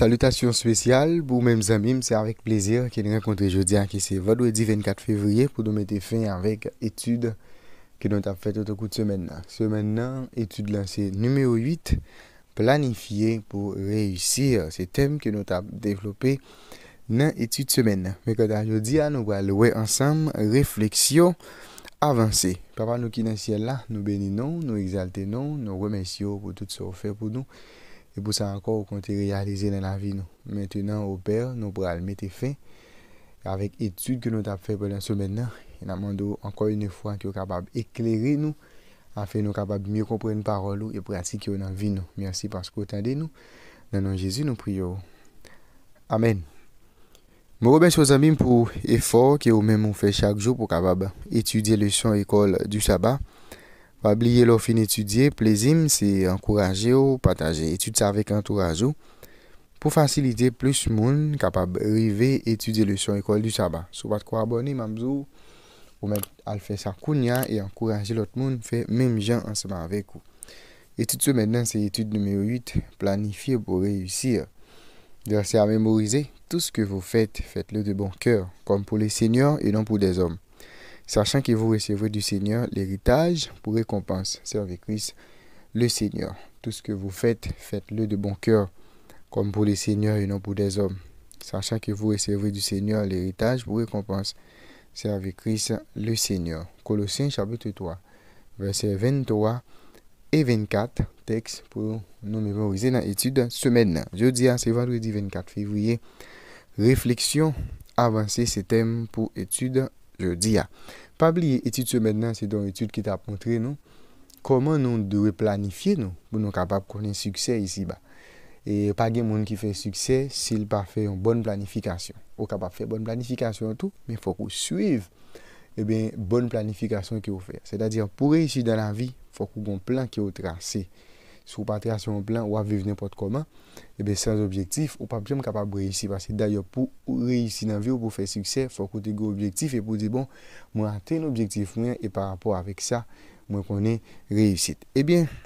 Salutasyon spesyal, pou mèm zanmim, se avèk plezir ki ne rekontre jodia ki se vòdwe di 24 fevriye pou nou mète fèn avèk etude ki nou tap fète otokou tsemen nan. Semen nan, etude lanse numèyo 8, planifiye pou reyusir se tem ki nou tap dèklopè nan etude semen nan. Mèkotan, jodia nou wè alwè ansam, refleksyon avansè. Papa nou ki nasye la, nou bèni nan, nou exalte nan, nou wèmen syo pou tout se wèfer pou nou. pour ça encore qu'on compte réalisé dans la vie. Nous. Maintenant, au Père, nous le mettre fin avec l'étude que nous avons fait pendant ce maintenant. Et nous demandons encore une fois que soit capable d'éclairer nous afin que nous capables mieux comprendre la parole et pratiquer dans la vie. Nous. Merci parce que vous de nous. Dans le nom de Jésus, nous prions. Amen. Je vous remercie, amis, pour l'effort que vous-même fait chaque jour pour capable étudier le son école du sabbat. Wab liye lo fin etudye, plezim se enkouraje ou pataje etude sa vek an tou rajo pou fasilide plus moun kapab rive etudye le son ekol di chaba. Sou bat kwa aboni mamzou ou men alfe sa kounya e enkouraje lot moun fe menm jan an seman vek ou. Etude se mennen se etude nomen 8, planifiye pou reyusir. Dersi a memorize, tout se ke vou fete, fete le de bon kèr, kom pou le senyor e non pou de zom. sachant que vous recevrez du Seigneur l'héritage pour récompense. Servez Christ le Seigneur. Tout ce que vous faites, faites-le de bon cœur, comme pour les seigneurs et non pour des hommes. Sachant que vous recevrez du Seigneur l'héritage pour récompense. Servez Christ le Seigneur. Colossiens chapitre 3, versets 23 et 24, texte pour nous mémoriser dans l'étude semaine. Jeudi, c'est vendredi 24 février. Réflexion, avancée, ces thème pour étude Je di ya, pab li etude semen nan, se don etude ki ta ap montre nou, koman nou dewe planifiye nou, pou nou kapap konen suksè isi ba. E pa gen moun ki fè suksè, sil pa fè yon bon planifikasyon. Ou kapap fè bon planifikasyon an tou, men fòk ou suiv, e ben, bon planifikasyon ki ou fè. Se da di ya, pou reishi dan la vi, fòk ou bon plan ki ou trase. sou patre a son plan eh ou a vive nipot koman ebe sans objektif ou pa pje m kapab reyisi pasi dayo pou reyisi nan vi ou pou fè sikse fò kote go objektif e pou di bon mwen a ten objektif mwen e par rapport avèk sa mwen konen reyisi ebyen eh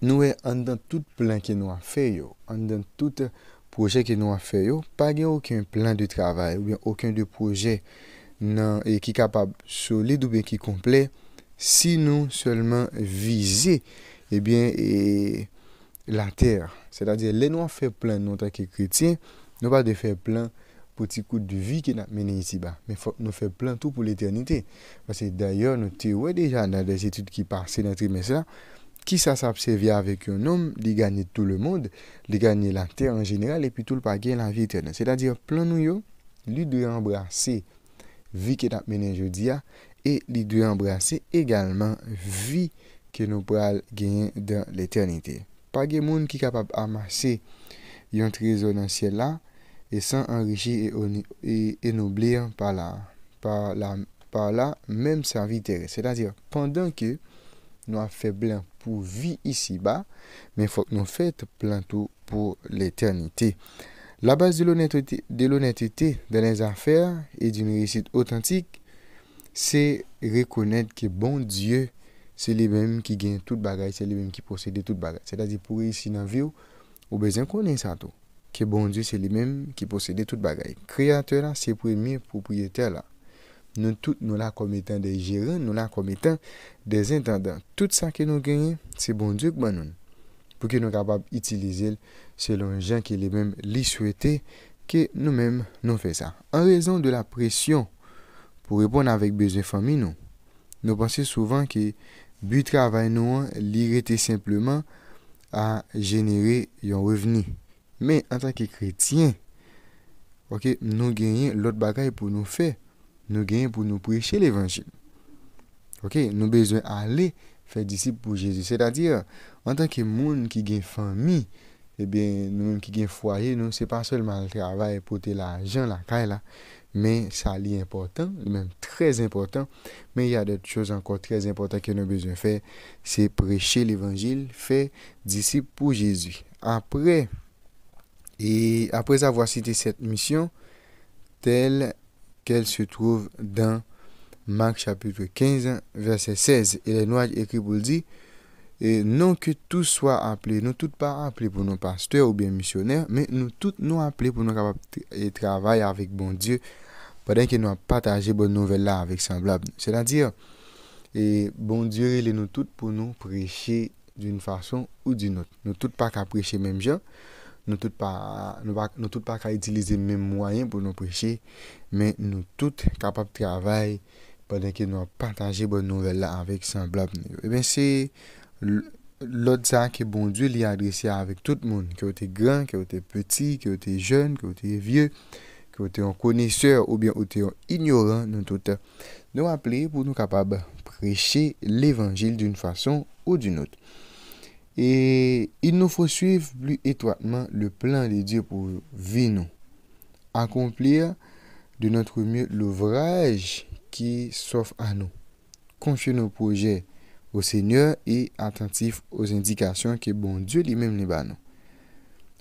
nou e eh, an dan tout plan ki nou a fè yo an dan tout projè ki nou a fè yo pa gen ou ken plan de travèl ou gen ou ken de projè nan e ki kapab solide ou be ki komple si nou seulement vize Ebyen, eh la terre. Sè da diye, lè nou an fè plèn nou ta ki krétien, nou pa de fè plèn poti kout du vi ki nan menen iti ba. Mè fò, nou fè plèn tout pou l'éternité. Pase d'ayò, nou te wè deja nan des études ki parse nan trimès la, ki sa sa psevye avèk yon nom, li gagne tout le monde, li gagne la terre en genèral, epi tout l'pa gen la vitène. Sè da diye, plèn nou yo, li dwe embrase vi ki nan menen jodi ya, e li dwe embrase egalman vi ki nan menen jodi ya. ke nou pral genyen dan l'eternite. Pa gen moun ki kapab amase yon trezonansye la e san anriji e, e nou bler pa la mem sa vitere. Se dade, pandan ke nou a fe blan pou vi isi ba, men fok nou fete plan tou pou l'eternite. La base de l'onetite de l'es afer e di nou reisit otantik se rekonet ke bon dieu se li menm ki gen tout bagay, se li menm ki posede tout bagay. Se da di pou reysi nan viw, ou bezen konen sato, ke bon diw se li menm ki posede tout bagay. Kreator la, se premier proprieteur la, nou la kometen de jiren, nou la kometen de zentendan. Tout sa ke nou genye, se bon diw k banon, pou ke nou kapab itilize l, selon jan ke li menm li swete, ke nou menm nou fe sa. An rezon de la presyon, pou repon avik bezen fami nou, nou pense souvan ki, but travail nous, simplement à générer un revenu. Mais en tant que chrétien, ok, nous gagnons l'autre bagaille pour nous faire. Nous gagnons pour nous prêcher l'évangile. Ok, avons besoin aller faire disciples pour Jésus. C'est-à-dire, en tant que monde qui gagne famille, et eh bien, nous qui gagne foyer, nous, c'est pas seulement le travail pour l'argent, la là mais ça est important, même très important, mais il y a d'autres choses encore très importantes que nous besoin de faire, c'est prêcher l'évangile, faire disciples pour Jésus. Après, et après avoir cité cette mission, telle qu'elle se trouve dans Marc chapitre 15, verset 16, et les Noël écrit pour le dire, E non ke tout so aple, nou tout pa aple pou nou pasteur ou bien misioner, men nou tout nou aple pou nou kapap et travay avik bon Dieu, paden ke nou apataje bon nouvel la avik san blab. Se la dir, e bon Dieu ele nou tout pou nou preche d'un fason ou d'un not. Nou tout pa kapreche menm jen, nou tout pa ka etilize menm mwayen pou nou preche, men nou tout kapap travay paden ke nou apataje bon nouvel la avik san blab. E eh ben se, l'autre ça que est bon Dieu l'y adressé avec tout le monde, que vous êtes grand, que vous êtes petit, que vous êtes jeune, que vous êtes vieux, que vous êtes connaisseur ou bien vous êtes ignorant dans tout Nous appelons pour nous capables de prêcher l'évangile d'une façon ou d'une autre. Et il nous faut suivre plus étroitement le plan de Dieu pour vivre nous, accomplir de notre mieux l'ouvrage qui s'offre à nous, confier nos projets O seigneur e atentif oz indikasyon ke bon dieu li mem li ba nou.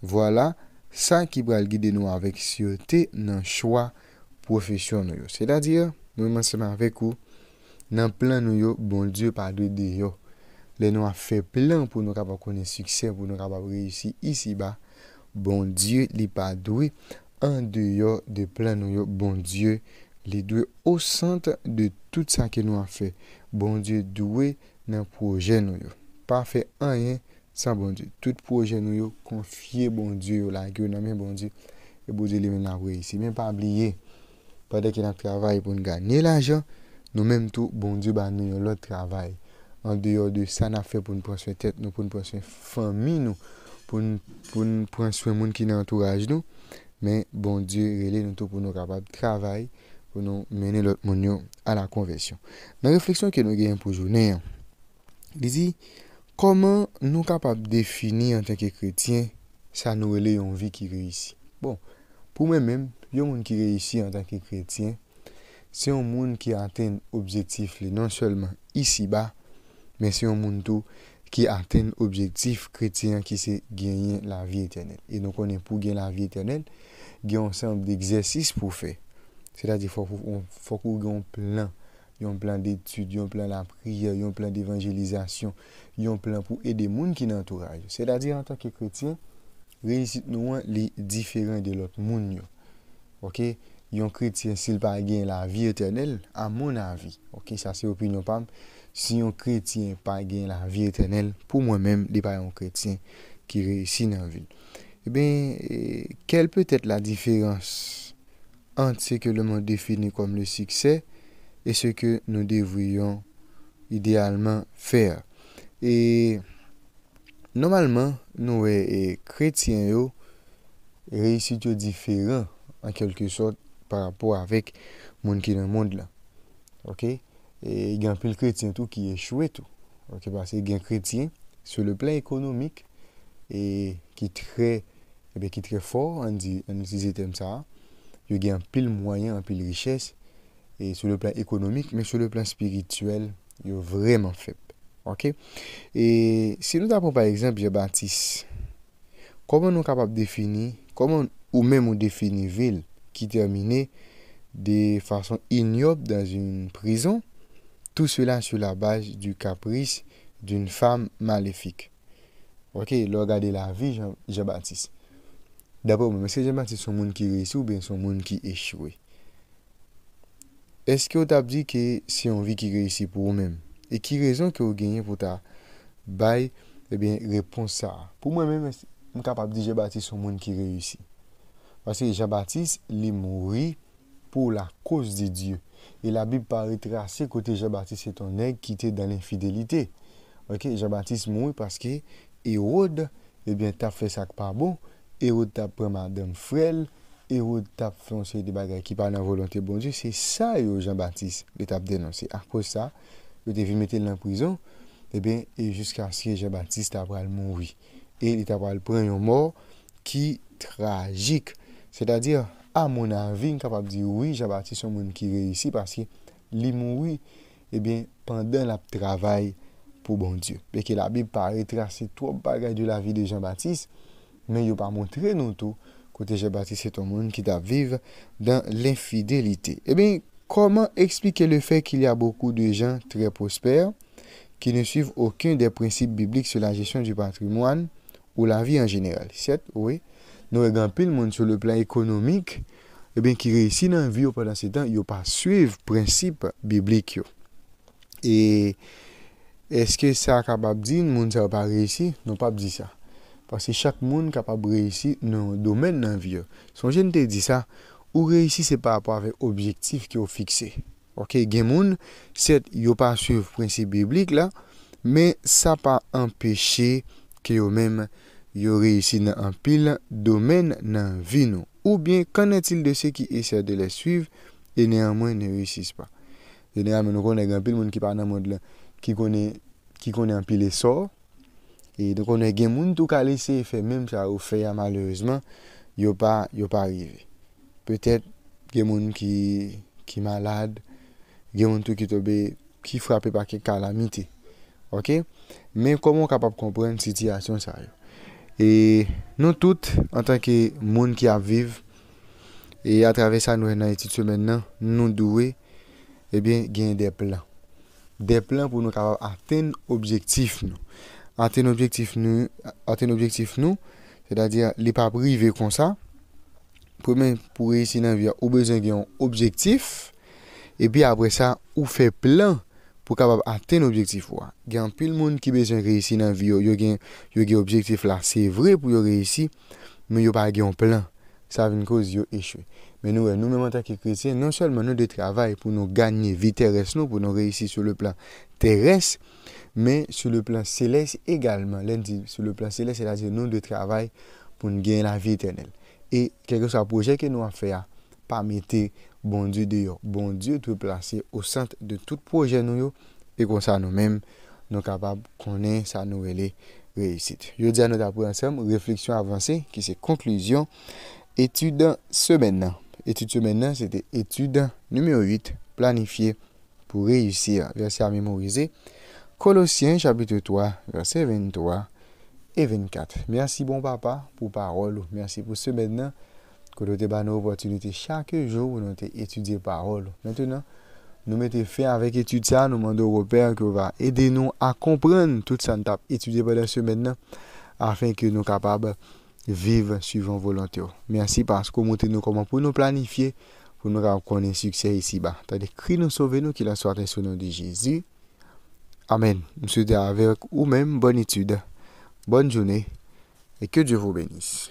Voila, sa ki pral guide nou avèk siyote nan chwa profesyon nou yo. Se da dir, nou iman seman avèk ou, nan plan nou yo, bon dieu pa dwe de yo. Le nou a fè plan pou nou raba konen suksè, pou nou raba vreysi isi ba, bon dieu li pa dwe, an de yo de plan nou yo, bon dieu li dwe o sant de tout sa ke nou a fè. Bon dieu dwe nan proje nou yo. Pa fe an yen, san bon di. Tout proje nou yo, konfye bon di yo la. Gyo nan men bon di, e bon di li men nan wè yisi. Men pa bliye, padè ki nan travay pou nganye l'ajan, nou menm tou, bon di, ba nou yo lòt travay. An di yò di, sa nan fe pou npronswe tet nou, pou npronswe fami nou, pou npronswe moun ki nan entouraj nou, men bon di, relè, nou tou pou nou rabab travay, pou nou mene lòt moun yo a la konvesyon. Nan refleksyon ki nou gen pou jounen yon, Li zi, koman nou kapap defini an tenke kretien sa nou ele yon vi ki reysi? Bon, pou men men, yon moun ki reysi an tenke kretien, se yon moun ki aten objektif li nan selman isi ba, men se yon moun tou ki aten objektif kretien ki se genyen la vi etenel. E nou konen pou genyen la vi etenel, genyon sanb di egzersis pou fe. Se ladi fokou genyon plan. Il y a plan d'études, il plan la prière, il plan d'évangélisation, il y plan pour aider les gens qui l'entourage. C'est-à-dire, en tant que chrétien, réussite nous les différents de l'autre monde. OK? Yon chrétien, s'il pas gagne la vie éternelle, à mon avis, OK, ça c'est opinion pam, si un chrétien pas gagne la vie éternelle, pour moi-même, il pas un chrétien qui réussit dans la vie. Eh bien, eh, quelle peut être la différence entre ce que le monde définit comme le succès e se ke nou devuyon idealman fèr. E normalman nou e kretyen yo reisit yo diferan an kelke sot par apò avèk moun ki nan moun la. Ok? E gen apil kretyen tou ki e chouè tou. Ok? Basi gen kretyen sou le plan ekonomik e ki tre, e be ki tre for an dizi tem sa. Yo gen apil mwayan, apil richès E sou le plan ekonomik, men sou le plan spirituel, yo vreman feb. Ok? E, si nou tapon par eksemp, je batis, koman nou kapap defini, koman ou men moun defini vil, ki termine, de fason inyop dan zin prison, tout sou la sou la baj du kapris din fam malefik. Ok? Lo gade la vi, je batis. Dapon, mwen se je batis, sou moun ki resu, ben sou moun ki echwe. Eske yo tap di ke se yon vi ki reysi pou ou men? E ki rezon ki ou genye pou ta bay? Ebyen, repons sa. Pou mwen men, m kapap di Jebathis sou moun ki reysi. Pase Jebathis li mouri pou la kos de Diyo. E la bib pari trase kote Jebathis eto nèk ki te dan l'infidelite. Ok, Jebathis mouri paske Erod, ebyen, tap fe sak pa bon. Erod tap prema den frel. E ou tap fonse de bagay ki pa nan volante bon die, se sa yo Jean-Baptiste le tap denanse. Akos sa, yo te vi metel nan prizon, e eh ben, e jusqu'a si Jean-Baptiste ta pral moui. E li ta pral pren yon mor ki trajik. Se ta dir, a moun avin kapap di, oui, Jean-Baptiste son moun ki reisi, paske li moui, e eh ben, pandan la ptravay pou bon die. Beke la bi pari trase to bagay de la vi de Jean-Baptiste, men yo pa montre nou tou, Kote je bati seton moun ki da vive dan l'infidelite. E eh ben, koman eksplike le fey ki li a boku de jan tre posper, ki ne suiv oken de prinsip biblik se la jesyon du patrimwan ou la vi an jeneral. Siet, ouwe, nou e gampil moun sou le plan ekonomik, e ben ki reysi nan vi yo padan se tan, yo pa suiv prinsip biblik yo. E eske sa kapab di moun sa wapareysi, nou pap di sa. Pase chak moun kapab reysi nan domen nan vie. Son jen te di sa, ou reysi se pa apave objektif ki ou fikse. Ok, gen moun, set yo pa suv prinsip biblik la, men sa pa empeshe ki yo men yo reysi nan anpil domen nan vi nou. Ou bien, konetil de se ki eser de le suv, e neanmwen ne reysis pa. Genenman, nou konen anpil moun ki par nan moun ki konen anpil le sor, E donkou ne gen moun tou kalise e fe menm sa ou fe ya malerizman, yo pa, yo pa rive. Petet gen moun ki, ki malade, gen moun tou ki tobe, ki frapi pa ki kalamite. Ok? Men komon kapap kompren sityasyon sa yo. E nou tout, an tanke moun ki aviv, e atravesa nou enayetitou mennan, nou nou douwe, e ben gen de plan. De plan pou nou kapap aten objektif nou. A ten objektif nou, c'est-à-dire li pa prive kon sa, pou men pou reysi nan vi yo, ou bezan genyon objektif, epi apre sa, ou fe plan pou kabab a ten objektif wwa. Gen, pil moun ki bezan reysi nan vi yo, yo gen, yo gen objektif la, se vre pou yo reysi, men yo pa genyon plan. Sa ven kouz yo echeve. Men nou wè nou mè mwen ta ki krese, non sèlman nou de travay pou nou gagne vi teres non, nou, pou nou reisi sou le plan teres, men sou le plan seles egalman, lèn di sou le plan seles, lèn di nou de travay pou nou gen la vi etenel. E kèlke sa proje ke nou an fè a, pamete bon die de yo, bon die te plase au sant de tout proje nou yo, pe kon sa nou mèm nou kapab konen sa nou wè le reisite. Je di an nou ta pou ansèm, refleksyon avansè, ki se konkluzyon, etu dan semen nan. Étude maintenant, c'était étude numéro 8, planifier pour réussir. Verset à mémoriser. Colossiens chapitre 3, verset 23 et 24. Merci bon papa pour parole. Merci pour ce maintenant que nous avons une opportunité chaque jour nous avons étudié parole. Maintenant, nous mettons fin avec étude ça, nous demandons au Père que va aider nous à comprendre toute ça nous avons étudié pendant ce maintenant afin que nous soyons capables Vive suivant volonté. Merci parce que vous montrez nous comment pour nous planifier, pour nous un succès ici-bas. T'as cris nous sauver nous, qu'il la soit sur nom de Jésus. Amen. Je avec vous-même, bonne étude, bonne journée et que Dieu vous bénisse.